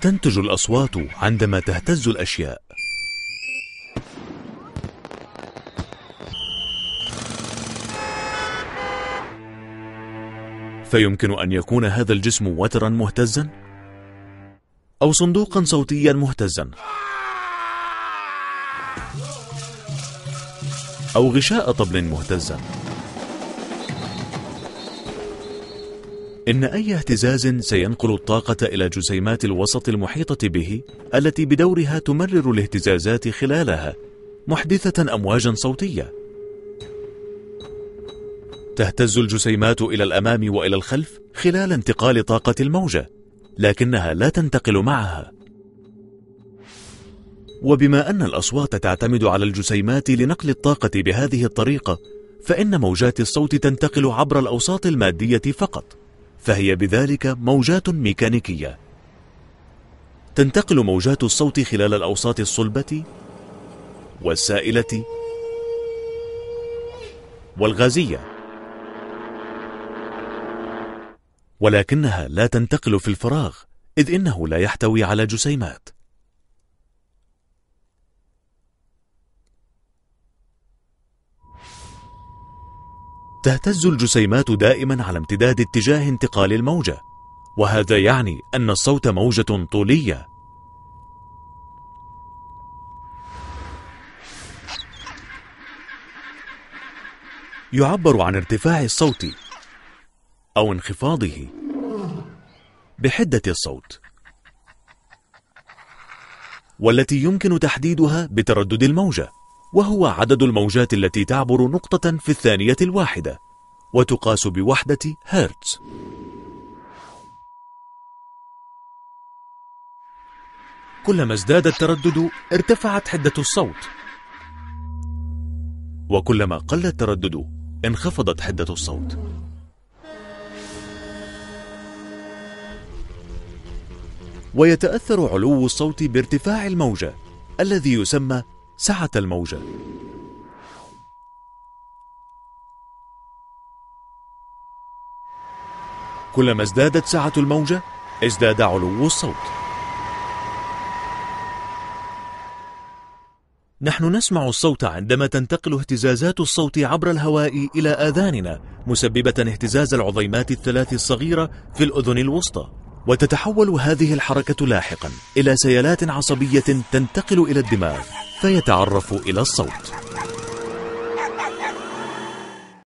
تنتج الأصوات عندما تهتز الأشياء فيمكن أن يكون هذا الجسم وترا مهتزا أو صندوقا صوتيا مهتزا أو غشاء طبل مهتزا إن أي اهتزاز سينقل الطاقة إلى جسيمات الوسط المحيطة به التي بدورها تمرر الاهتزازات خلالها محدثة أمواجا صوتية تهتز الجسيمات إلى الأمام وإلى الخلف خلال انتقال طاقة الموجة لكنها لا تنتقل معها وبما أن الأصوات تعتمد على الجسيمات لنقل الطاقة بهذه الطريقة فإن موجات الصوت تنتقل عبر الأوساط المادية فقط فهي بذلك موجات ميكانيكية تنتقل موجات الصوت خلال الأوساط الصلبة والسائلة والغازية ولكنها لا تنتقل في الفراغ إذ إنه لا يحتوي على جسيمات تهتز الجسيمات دائما على امتداد اتجاه انتقال الموجة وهذا يعني أن الصوت موجة طولية يعبر عن ارتفاع الصوت أو انخفاضه بحدة الصوت والتي يمكن تحديدها بتردد الموجه وهو عدد الموجات التي تعبر نقطة في الثانية الواحدة وتقاس بوحدة هرتز كلما ازداد التردد ارتفعت حدة الصوت وكلما قل التردد انخفضت حدة الصوت ويتأثر علو الصوت بارتفاع الموجة الذي يسمى سعة الموجة كلما ازدادت سعة الموجة ازداد علو الصوت نحن نسمع الصوت عندما تنتقل اهتزازات الصوت عبر الهواء إلى آذاننا مسببة اهتزاز العظيمات الثلاث الصغيرة في الأذن الوسطى وتتحول هذه الحركة لاحقا إلى سيالات عصبية تنتقل إلى الدماغ فيتعرف إلى الصوت